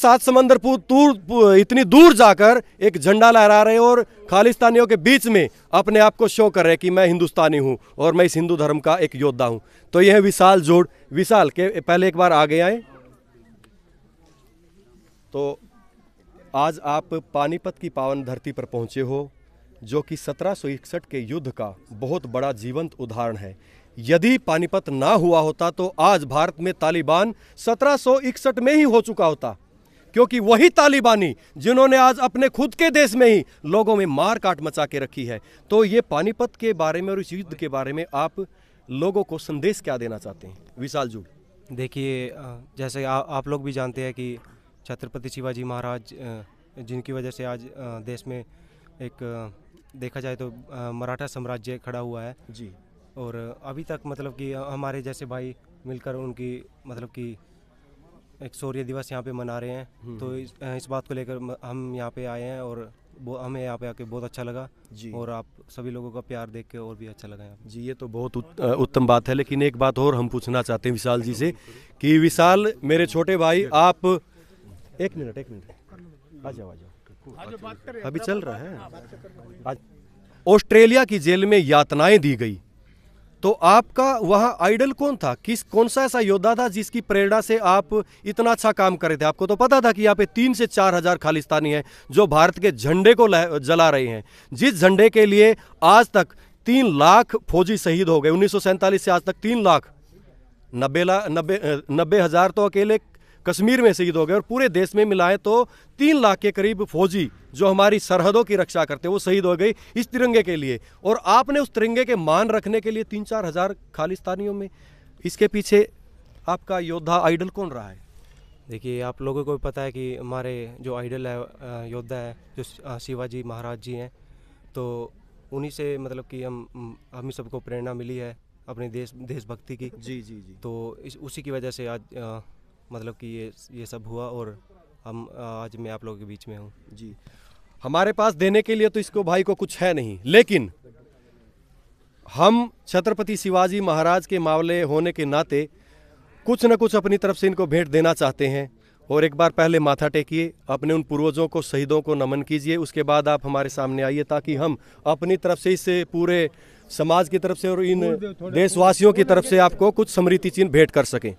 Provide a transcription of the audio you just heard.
सात समंदरपुर इतनी दूर जाकर एक झंडा लहरा रहे और खालिस्तानियों के बीच में अपने आप को शो कर रहे कि मैं हिंदुस्तानी हूं और मैं इस हिंदू धर्म का एक योद्धा हूं तो यह विशाल जोड़ विशाल के पहले एक बार आगे आए तो आज आप पानीपत की पावन धरती पर पहुंचे हो जो कि सत्रह के युद्ध का बहुत बड़ा जीवंत उदाहरण है यदि पानीपत ना हुआ होता तो आज भारत में तालिबान सत्रह में ही हो चुका होता क्योंकि वही तालिबानी जिन्होंने आज अपने खुद के देश में ही लोगों में मार काट मचा के रखी है तो ये पानीपत के बारे में और इस युद्ध के बारे में आप लोगों को संदेश क्या देना चाहते हैं विशाल जू देखिए जैसे आ, आप लोग भी जानते हैं कि छत्रपति शिवाजी महाराज जिनकी वजह से आज देश में एक देखा जाए तो मराठा साम्राज्य खड़ा हुआ है जी और अभी तक मतलब कि हमारे जैसे भाई मिलकर उनकी मतलब कि एक शौर्य दिवस यहाँ पे मना रहे हैं हम्म, तो हम्म। इस, इस बात को लेकर हम यहाँ पे आए हैं और हमें यहाँ पे आके बहुत अच्छा लगा जी और आप सभी लोगों का प्यार देख के और भी अच्छा लगा जी ये तो बहुत उत, उत्तम बात है लेकिन एक बात और हम पूछना चाहते हैं विशाल जी से हाँ, कि विशाल मेरे छोटे भाई आप एक मिनट एक मिनट आ जाओ आ जाओ अभी चल रहा है ऑस्ट्रेलिया की जेल में यातनाएं दी गई तो आपका वहाँ आइडल कौन था किस कौन सा ऐसा योद्धा था जिसकी प्रेरणा से आप इतना अच्छा काम कर रहे थे आपको तो पता था कि यहाँ पे तीन से चार हजार खालिस्तानी हैं जो भारत के झंडे को जला रहे हैं जिस झंडे के लिए आज तक तीन लाख फौजी शहीद हो गए उन्नीस से आज तक तीन लाख नब्बे लाख नब्बे नब्बे हज़ार तो अकेले कश्मीर में शहीद हो गए और पूरे देश में मिलाए तो तीन लाख के करीब फौजी जो हमारी सरहदों की रक्षा करते हैं वो शहीद हो गई इस तिरंगे के लिए और आपने उस तिरंगे के मान रखने के लिए तीन चार हज़ार खालिस्तानियों में इसके पीछे आपका योद्धा आइडल कौन रहा है देखिए आप लोगों को भी पता है कि हमारे जो आइडल है योद्धा है जो शिवाजी महाराज जी हैं तो उन्हीं से मतलब कि हम हम सबको प्रेरणा मिली है अपने देश देशभक्ति की जी जी जी तो इस उसी की वजह से आज आ, मतलब कि ये ये सब हुआ और हम आज मैं आप लोगों के बीच में हूँ जी हमारे पास देने के लिए तो इसको भाई को कुछ है नहीं लेकिन हम छत्रपति शिवाजी महाराज के मामले होने के नाते कुछ न कुछ अपनी तरफ से इनको भेंट देना चाहते हैं और एक बार पहले माथा टेकिए अपने उन पूर्वजों को शहीदों को नमन कीजिए उसके बाद आप हमारे सामने आइए ताकि हम अपनी तरफ से इसे पूरे समाज की तरफ से और इन देशवासियों की तरफ से आपको कुछ समृति चिन्ह भेंट कर सकें